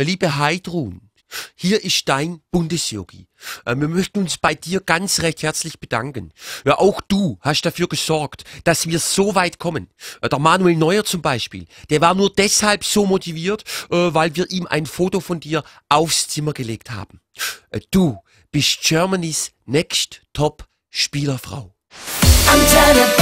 Äh, liebe Heidrun, hier ist dein Bundesjogi. Äh, wir möchten uns bei dir ganz recht herzlich bedanken. Ja, auch du hast dafür gesorgt, dass wir so weit kommen. Äh, der Manuel Neuer zum Beispiel, der war nur deshalb so motiviert, weil wir ihm ein Foto von dir aufs Zimmer gelegt haben. Du bist Germany's Next Top Spielerfrau. Antenne